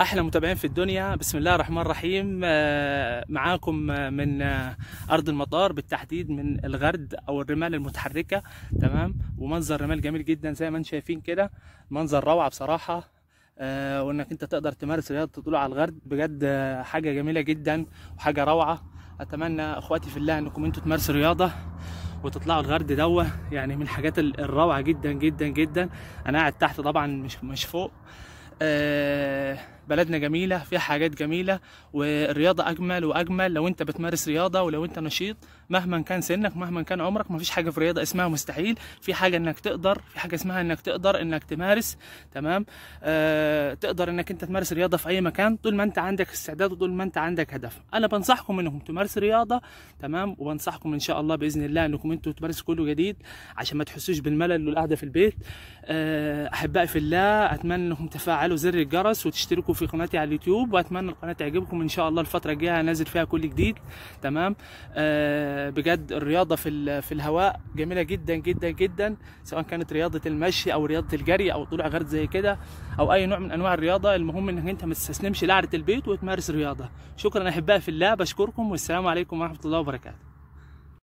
احلى متابعين في الدنيا بسم الله الرحمن الرحيم آه، معاكم آه، من آه، ارض المطار بالتحديد من الغرد او الرمال المتحركه تمام ومنظر رمال جميل جدا زي ما انتم شايفين كده منظر روعه بصراحه وانك انت تقدر تمارس رياضه الطلوع على الغرد بجد حاجه جميله جدا وحاجه روعه اتمنى اخواتي في الله انكم انتوا تمارسوا رياضه وتطلعوا الغرد دوه يعني من الحاجات الروعه جدا جدا جدا انا قاعد تحت طبعا مش مش فوق أه بلدنا جميله فيها حاجات جميله والرياضه اجمل واجمل لو انت بتمارس رياضه ولو انت نشيط مهما كان سنك مهما كان عمرك مفيش حاجه في الرياضه اسمها مستحيل في حاجه انك تقدر في حاجه اسمها انك تقدر انك تمارس تمام آه تقدر انك انت تمارس رياضه في اي مكان طول ما انت عندك استعداد وطول ما انت عندك هدف انا بنصحكم انكم تمارسوا رياضه تمام وبنصحكم ان شاء الله باذن الله انكم انتوا تمارسوا كله جديد عشان ما تحسوش بالملل والقعده في البيت آه احبائي في الله اتمنى انكم تفعلوا زر الجرس وتشتركوا في قناتي على اليوتيوب واتمنى القناه تعجبكم ان شاء الله الفتره الجايه هنزل فيها كل جديد تمام آه بجد الرياضه في في الهواء جميله جدا جدا جدا سواء كانت رياضه المشي او رياضه الجري او طلوع غرد زي كده او اي نوع من انواع الرياضه المهم انك انت ما تستسلمش لعره البيت وتمارس رياضه شكرا احبائي في الله بشكركم والسلام عليكم ورحمه الله وبركاته